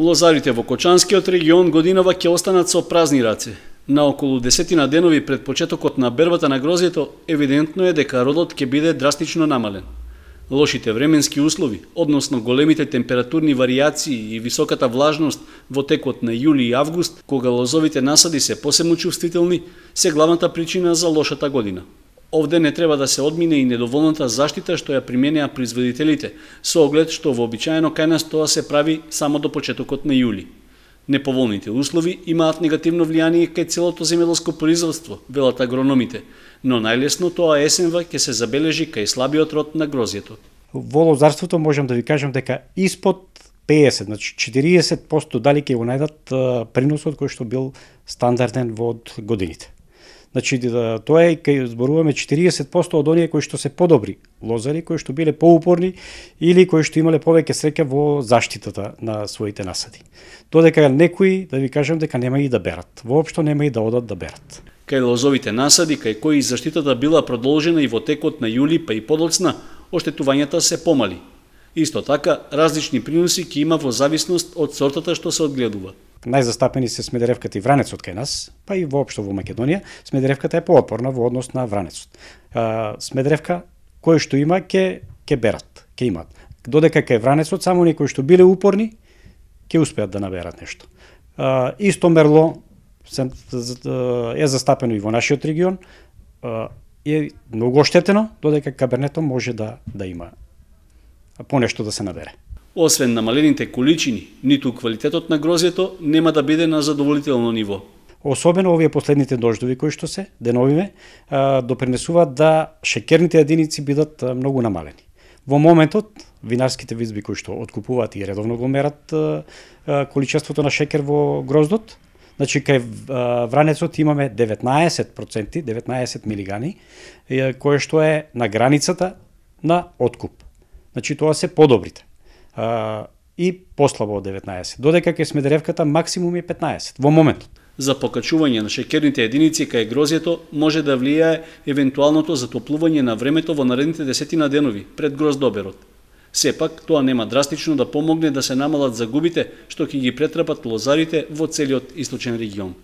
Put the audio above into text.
Лозарите во Кочанскиот регион годинава ќе останат со празни раце. На околу десетина денови пред почетокот на бербата на грозјето, евидентно е дека родот ќе биде драстично намален. Лошите временски услови, односно големите температурни вариации и високата влажност во текот на јули и август, кога лозовите насади се посебно чувствителни, се главната причина за лошата година. Овде не треба да се одмине и недоволната заштита што ја применеа производителите, со оглед што вообичаено кај нас тоа се прави само до почетокот на јули. Неповолните услови имаат негативно влијание кај целото земјоделско производство, велат агрономите, но најлесно тоа есенва ќе се забележи кај слабиот рот на грозјето. Во лозарството можам да ви кажам дека испод 50, значи 40% дали ќе го најдат приносот кој што бил стандарден во годините. Значи, да, да, тоа е кај зборуваме 40% од оние кои што се подобри лозари, кои што биле поупорни или кои што имале повеќе среќа во заштитата на своите насади. Додека некои, да ви кажам, дека нема и да берат. Воопшто нема и да одат да берат. Кај лозовите насади, кај кои заштитата била продолжена и во текот на јули, па и подоцна, оштетувањата се помали, Исто така, различни приноси ќе има во зависност од сортата што се одгледува. Најзастапени се смедеревката и вранецот кај нас, па и воопшто во Македонија, смедеревката е поопорна во однос на вранецот. А, смедеревка кој што има ке ке берат, ке имат. Додека кај вранецот само некои што биле упорни ке успеат да наберат нешто. А, исто мерло се, е застапено и во нашиот регион, е многу оштетено, додека кабернето може да да има понешто да се надере. Освен намалените количини, ниту квалитетот на грозјето нема да биде на задоволително ниво. Особено овие последните дождови кои што се, деновиме допренесуваат да шекерните единици бидат многу намалени. Во моментот, винарските визби кои што откупуваат и редовно го мерат количеството на шекер во гроздот, Значи, кај Вранецот имаме 19%, 19 милигани, кое што е на границата на откуп. Значи тоа се подобрите. А, и послабо од 19. Додека ќе Смедеревката максимум е 15 во моментот. За покачување на шекерните единици кај грозјето може да влијае евентуалното затоплување на времето во наредните десетина денови пред гроздоберот. Сепак, тоа нема драстично да помогне да се намалат загубите што ќе ги претрпат лозарите во целиот источен регион.